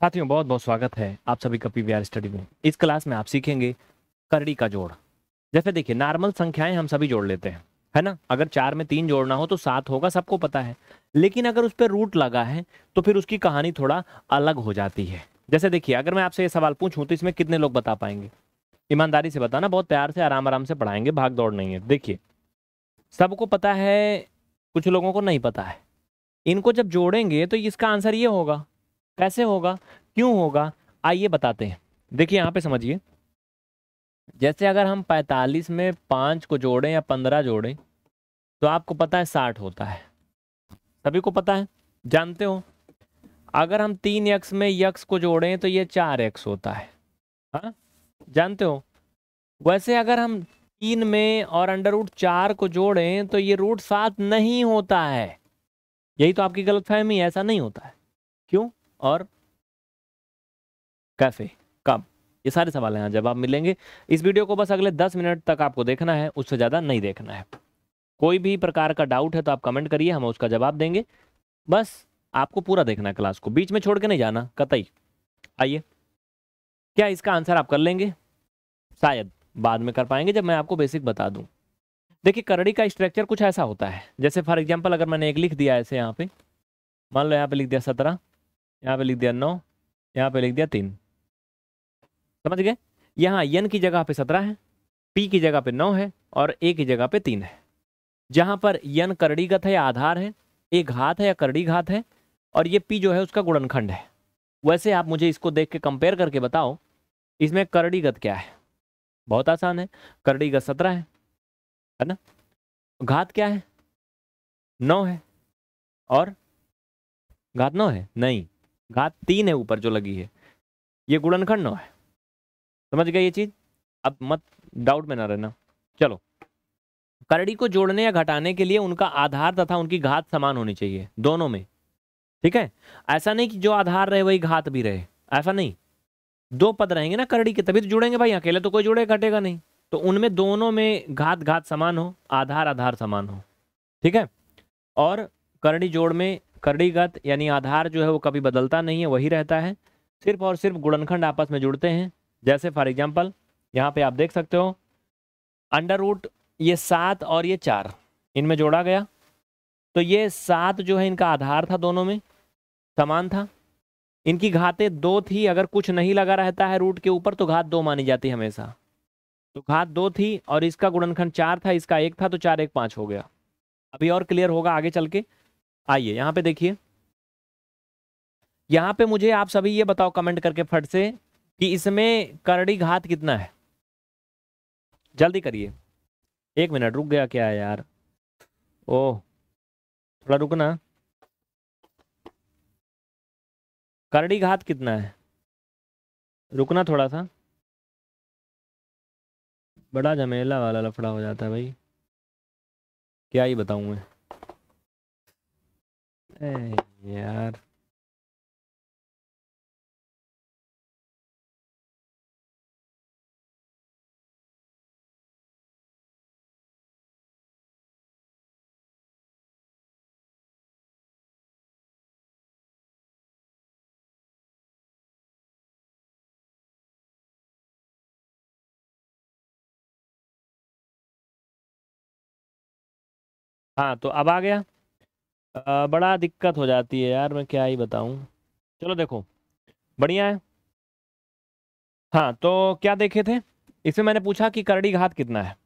साथियों बहुत बहुत स्वागत है आप सभी का आर स्टडी में इस क्लास में आप सीखेंगे करड़ी का जोड़ जैसे देखिए नॉर्मल संख्याएं हम सभी जोड़ लेते हैं है ना अगर चार में तीन जोड़ना हो तो सात होगा सबको पता है लेकिन अगर उस पर रूट लगा है तो फिर उसकी कहानी थोड़ा अलग हो जाती है जैसे देखिए अगर मैं आपसे ये सवाल पूछूं तो इसमें कितने लोग बता पाएंगे ईमानदारी से बताना बहुत प्यार से आराम आराम से पढ़ाएंगे भाग दौड़ नहीं है देखिए सबको पता है कुछ लोगों को नहीं पता है इनको जब जोड़ेंगे तो इसका आंसर ये होगा कैसे होगा क्यों होगा आइए बताते हैं देखिए यहाँ पे समझिए जैसे अगर हम 45 में पाँच को जोड़ें या पंद्रह जोड़ें तो आपको पता है साठ होता है सभी को पता है जानते हो अगर हम तीन यक्स में यक्स को जोड़ें तो ये चार एक्स होता है हाँ जानते हो वैसे अगर हम तीन में और अंडर रूट चार को जोड़ें तो ये रूट सात नहीं होता है यही तो आपकी गलतफहमी है ऐसा नहीं होता है क्यों और कैफ़े कब ये सारे सवाल हैं जवाब मिलेंगे इस वीडियो को बस अगले दस मिनट तक आपको देखना है उससे ज़्यादा नहीं देखना है कोई भी प्रकार का डाउट है तो आप कमेंट करिए हम उसका जवाब देंगे बस आपको पूरा देखना क्लास को बीच में छोड़ के नहीं जाना कतई आइए क्या इसका आंसर आप कर लेंगे शायद बाद में कर पाएंगे जब मैं आपको बेसिक बता दूं देखिए करड़ी का स्ट्रक्चर कुछ ऐसा होता है जैसे फॉर एग्जाम्पल अगर मैंने एक लिख दिया ऐसे यहाँ पे मान लो यहाँ पे लिख दिया सत्रह यहाँ पे लिख दिया नौ यहाँ पे लिख दिया तीन समझ गए यहाँ यन की जगह पे सत्रह है पी की जगह पे नौ है और ए की जगह पे तीन है जहाँ पर यन करड़ीगत है या आधार है ए घात है या करड़ी घात है और ये पी जो है उसका गुणनखंड है वैसे आप मुझे इसको देख के कंपेयर करके बताओ इसमें करड़ीगत क्या है बहुत आसान है करड़ीगत सत्रह है है ना घात क्या है नौ है और घात नौ है नहीं घात तीन है ऊपर जो लगी है ये गुणनखंड है समझ गए ये चीज़ अब मत डाउट में ना रहना चलो करड़ी को जोड़ने या घटाने के लिए उनका आधार तथा उनकी घात समान होनी चाहिए दोनों में ठीक है ऐसा नहीं कि जो आधार रहे वही घात भी रहे ऐसा नहीं दो पद रहेंगे ना करड़ी के तभी तो जुड़ेंगे भाई अकेले तो कोई जुड़े घटेगा नहीं तो उनमें दोनों में घात घात समान हो आधार आधार समान हो ठीक है और करड़ी जोड़ में कड़ीगत यानी आधार जो है वो कभी बदलता नहीं है वही रहता है सिर्फ और सिर्फ गुणनखंड आपस में जुड़ते हैं जैसे फॉर एग्जाम्पल यहाँ पे आप देख सकते हो अंडर रूट ये सात और ये चार इनमें जोड़ा गया तो ये सात जो है इनका आधार था दोनों में समान था इनकी घातें दो थी अगर कुछ नहीं लगा रहता है रूट के ऊपर तो घात दो मानी जाती है हमेशा तो घात दो थी और इसका गुणनखंड चार था इसका एक था तो चार एक पाँच हो गया अभी और क्लियर होगा आगे चल के आइए यहां पे देखिए यहां पे मुझे आप सभी ये बताओ कमेंट करके फट से कि इसमें करड़ी घात कितना है जल्दी करिए एक मिनट रुक गया क्या है यार ओह थोड़ा रुकना करड़ी घात कितना है रुकना थोड़ा सा बड़ा झमेला वाला लफड़ा हो जाता है भाई क्या ही बताऊं मैं यार हाँ तो अब आ गया बड़ा दिक्कत हो जाती है यार मैं क्या ही बताऊं चलो देखो बढ़िया है हाँ तो क्या देखे थे इसमें मैंने पूछा कि करड़ी घात कितना है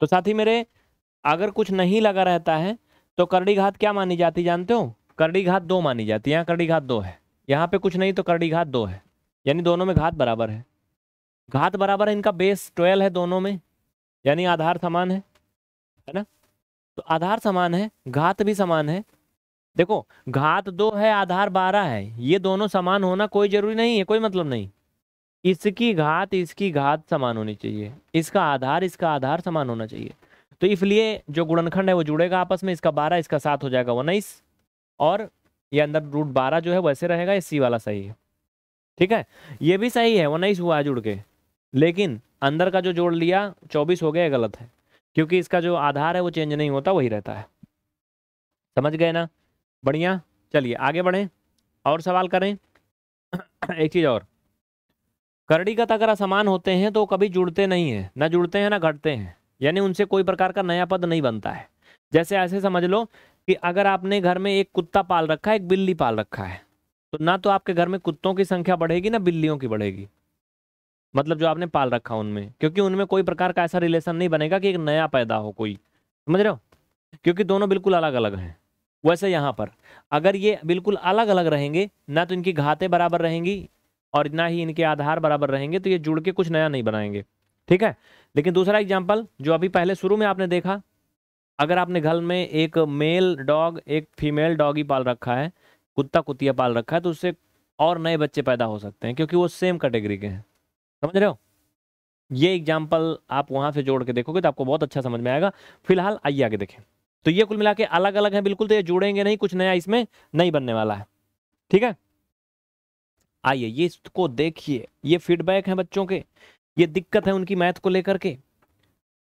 तो साथी मेरे अगर कुछ नहीं लगा रहता है तो करड़ी घात क्या मानी जाती जानते हो करड़ी घात दो मानी जाती है यहाँ करड़ी घात दो है यहाँ पे कुछ नहीं तो करड़ी घात दो है यानी दोनों में घात बराबर है घात बराबर है इनका बेस ट्वेल्व है दोनों में यानी आधार समान है है ना तो आधार समान है घात भी समान है देखो घात दो है आधार बारह है ये दोनों समान होना कोई जरूरी नहीं है कोई मतलब नहीं इसकी घात इसकी घात समान होनी चाहिए इसका आधार इसका आधार समान होना चाहिए तो इसलिए जो गुणनखंड है वो जुड़ेगा आपस में इसका बारह इसका सात हो जाएगा उन्नीस और ये अंदर रूट बारह जो है वैसे रहेगा इसी वाला सही है ठीक है ये भी सही है उन्नीस हुआ जुड़ के लेकिन अंदर का जो जोड़ लिया चौबीस हो गया गलत है क्योंकि इसका जो आधार है वो चेंज नहीं होता वही रहता है समझ गए ना बढ़िया चलिए आगे बढ़ें और सवाल करें एक चीज़ और करड़ी का तकर असमान होते हैं तो कभी जुड़ते नहीं हैं ना जुड़ते हैं ना घटते हैं यानी उनसे कोई प्रकार का नया पद नहीं बनता है जैसे ऐसे समझ लो कि अगर आपने घर में एक कुत्ता पाल रखा है एक बिल्ली पाल रखा है तो ना तो आपके घर में कुत्तों की संख्या बढ़ेगी ना बिल्लियों की बढ़ेगी मतलब जो आपने पाल रखा उनमें क्योंकि उनमें कोई प्रकार का ऐसा रिलेशन नहीं बनेगा कि एक नया पैदा हो कोई समझ रहे हो क्योंकि दोनों बिल्कुल अलग अलग हैं वैसे यहाँ पर अगर ये बिल्कुल अलग अलग रहेंगे ना तो इनकी घाते बराबर रहेंगी और ना ही इनके आधार बराबर रहेंगे तो ये जुड़ के कुछ नया नहीं बनाएंगे ठीक है लेकिन दूसरा एग्जाम्पल जो अभी पहले शुरू में आपने देखा अगर आपने घर में एक मेल डॉग एक फीमेल डॉग ही पाल रखा है कुत्ता कुतिया पाल रखा है तो उससे और नए बच्चे पैदा हो सकते हैं क्योंकि वो सेम कैटेगरी के हैं समझ रहे हो ये एग्जाम्पल आप वहां से जोड़ के देखोगे तो आपको बहुत अच्छा समझ में आएगा फिलहाल आइए आगे देखें तो ये कुल मिला के अलग अलग है बिल्कुल तो ये जुड़ेंगे नहीं कुछ नया इसमें नहीं बनने वाला है ठीक है आइए ये इसको देखिए ये फीडबैक है बच्चों के ये दिक्कत है उनकी मैथ को लेकर के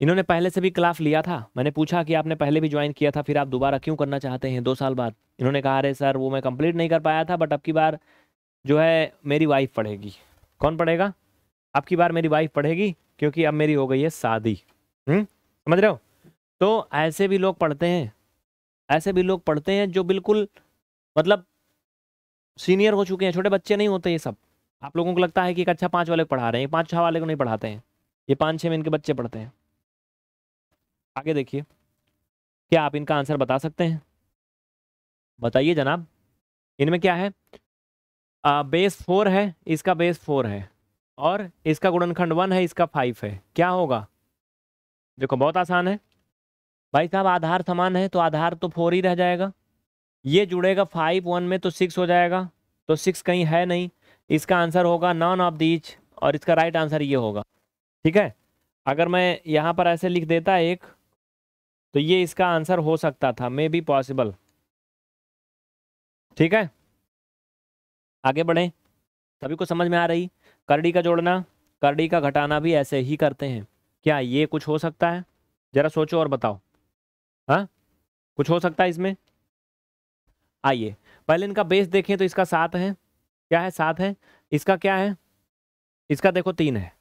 इन्होंने पहले से भी क्लास लिया था मैंने पूछा कि आपने पहले भी ज्वाइन किया था फिर आप दोबारा क्यों करना चाहते हैं दो साल बाद इन्होंने कहा अरे सर वो मैं कंप्लीट नहीं कर पाया था बट अब की बार जो है मेरी वाइफ पढ़ेगी कौन पढ़ेगा अब की बार मेरी वाइफ पढ़ेगी क्योंकि अब मेरी हो गई है शादी हम्म? समझ रहे हो तो ऐसे भी लोग पढ़ते हैं ऐसे भी लोग पढ़ते हैं जो बिल्कुल मतलब सीनियर हो चुके हैं छोटे बच्चे नहीं होते ये सब आप लोगों को लगता है कि एक अच्छा पाँच वाले को पढ़ा रहे हैं पाँच छः वाले को नहीं पढ़ाते हैं ये पाँच छः में इनके बच्चे पढ़ते हैं आगे देखिए क्या आप इनका आंसर बता सकते हैं बताइए जनाब इनमें क्या है आ, बेस फोर है इसका बेस फोर है और इसका गुणनखंड वन है इसका फाइव है क्या होगा देखो बहुत आसान है भाई साहब आधार समान है तो आधार तो फोर ही रह जाएगा ये जुड़ेगा फाइव वन में तो सिक्स हो जाएगा तो सिक्स कहीं है नहीं इसका आंसर होगा नॉन ऑफ दीच और इसका राइट आंसर ये होगा ठीक है अगर मैं यहाँ पर ऐसे लिख देता एक तो ये इसका आंसर हो सकता था मे बी पॉसिबल ठीक है आगे बढ़ें सभी को समझ में आ रही करडी का जोड़ना करडी का घटाना भी ऐसे ही करते हैं क्या ये कुछ हो सकता है ज़रा सोचो और बताओ हाँ कुछ हो सकता है इसमें आइए पहले इनका बेस देखें तो इसका सात है क्या है सात है इसका क्या है इसका देखो तीन है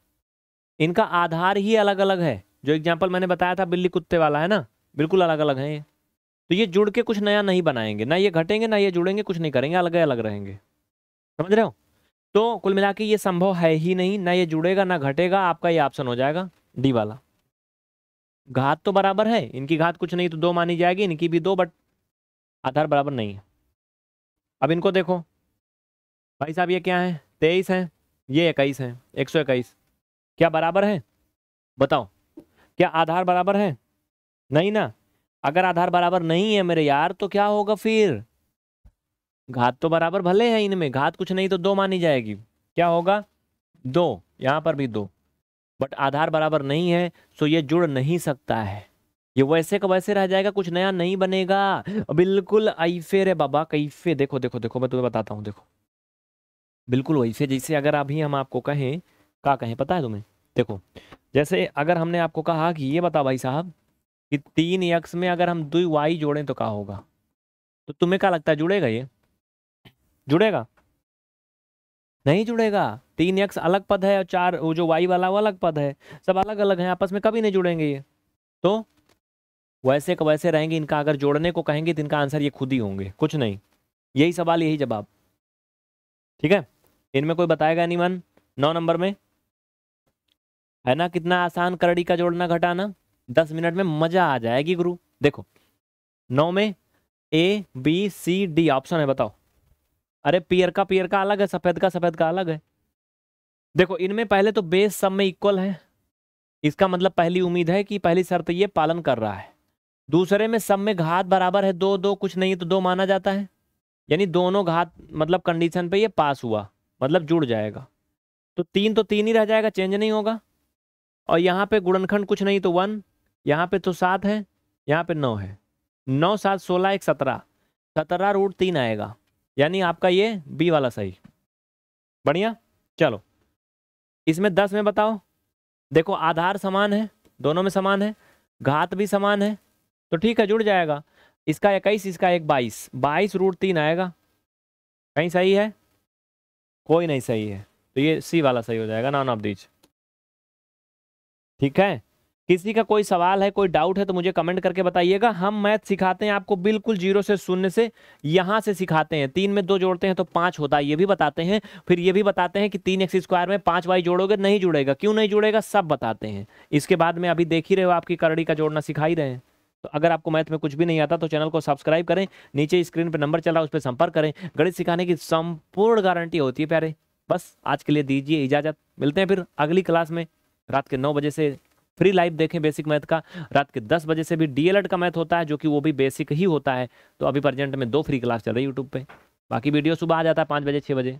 इनका आधार ही अलग अलग है जो एग्जाम्पल मैंने बताया था बिल्ली कुत्ते वाला है ना बिल्कुल अलग अलग है ये तो ये जुड़ के कुछ नया नहीं बनाएंगे ना ये घटेंगे ना ये जुड़ेंगे कुछ नहीं करेंगे अलग अलग रहेंगे समझ रहे हो तो कुल मिला के ये संभव है ही नहीं ना ये जुड़ेगा ना घटेगा आपका ये ऑप्शन हो जाएगा डी वाला घात तो बराबर है इनकी घात कुछ नहीं तो दो मानी जाएगी इनकी भी दो बट आधार बराबर नहीं है अब इनको देखो भाई साहब ये क्या है तेईस है ये इक्कीस है एक सौ इक्कीस क्या बराबर है बताओ क्या आधार बराबर है नहीं ना अगर आधार बराबर नहीं है मेरे यार तो क्या होगा फिर घात तो बराबर भले है इनमें घात कुछ नहीं तो दो मानी जाएगी क्या होगा दो यहाँ पर भी दो बट आधार बराबर नहीं है सो ये जुड़ नहीं सकता है ये वैसे का वैसे रह जाएगा कुछ नया नहीं बनेगा बिल्कुल ऐफे रे बाबा कैफे देखो देखो देखो मैं तुम्हें बताता हूँ देखो बिल्कुल वैसे जैसे अगर अभी हम आपको कहें का कहें पता है तुम्हें देखो जैसे अगर हमने आपको कहा कि ये बता भाई साहब कि तीन यक्स में अगर हम दो वाई जोड़ें तो क्या होगा तो तुम्हें क्या लगता है जुड़ेगा ये जुड़ेगा नहीं जुड़ेगा तीन एक्स अलग पद है और चार वो जो वाई वाला वो अलग पद है सब अलग अलग हैं आपस में कभी नहीं जुड़ेंगे ये तो वैसे का वैसे रहेंगे इनका अगर जोड़ने को कहेंगे तो इनका आंसर ये खुद ही होंगे कुछ नहीं यही सवाल यही जवाब ठीक है इनमें कोई बताएगा नहीं मन नौ नंबर में है ना कितना आसान करड़ी का जोड़ना घटाना दस मिनट में मजा आ जाएगी गुरु देखो नौ में A B C D option है बताओ अरे पियर का पियर का अलग है सफेद का सफेद का अलग है देखो इनमें पहले तो बेस सब में इक्वल है इसका मतलब पहली उम्मीद है कि पहली शर्त ये पालन कर रहा है दूसरे में सब में घात बराबर है दो दो कुछ नहीं है तो दो माना जाता है यानी दोनों घात मतलब कंडीशन पे ये पास हुआ मतलब जुड़ जाएगा तो तीन तो तीन ही रह जाएगा चेंज नहीं होगा और यहाँ पे गुणनखंड कुछ नहीं तो वन यहाँ पे तो सात है यहाँ पे नौ है नौ सात सोलह एक सत्रह सत्रह रूट तीन आएगा यानी आपका ये बी वाला सही बढ़िया चलो इसमें दस में बताओ देखो आधार समान है दोनों में समान है घात भी समान है तो ठीक है जुड़ जाएगा इसका इक्कीस इसका एक बाईस बाईस रूट तीन आएगा कहीं सही है कोई नहीं सही है तो ये सी वाला सही हो जाएगा नॉन ऑफ दीज ठीक है किसी का कोई सवाल है कोई डाउट है तो मुझे कमेंट करके बताइएगा हम मैथ सिखाते हैं आपको बिल्कुल जीरो से शून्य से यहाँ से सिखाते हैं तीन में दो जोड़ते हैं तो पाँच होता है ये भी बताते हैं फिर ये भी बताते हैं कि तीन एक्स स्क्वायर में पाँच वाई जोड़ोगे नहीं जुड़ेगा क्यों नहीं जुड़ेगा सब बताते हैं इसके बाद में अभी देख ही रहे हो आपकी करड़ी का जोड़ना सिखा ही रहे हैं तो अगर आपको मैथ में कुछ भी नहीं आता तो चैनल को सब्सक्राइब करें नीचे स्क्रीन पर नंबर चला है उस पर संपर्क करें गणित सिखाने की संपूर्ण गारंटी होती है प्यारे बस आज के लिए दीजिए इजाज़त मिलते हैं फिर अगली क्लास में रात के नौ बजे से फ्री लाइव देखें बेसिक मैथ का रात के दस बजे से भी डीएलएड का मैथ होता है जो कि वो भी बेसिक ही होता है तो अभी प्रजेंट में दो फ्री क्लास चल रही है यूट्यूब पर बाकी वीडियो सुबह आ जाता है पाँच बजे छः बजे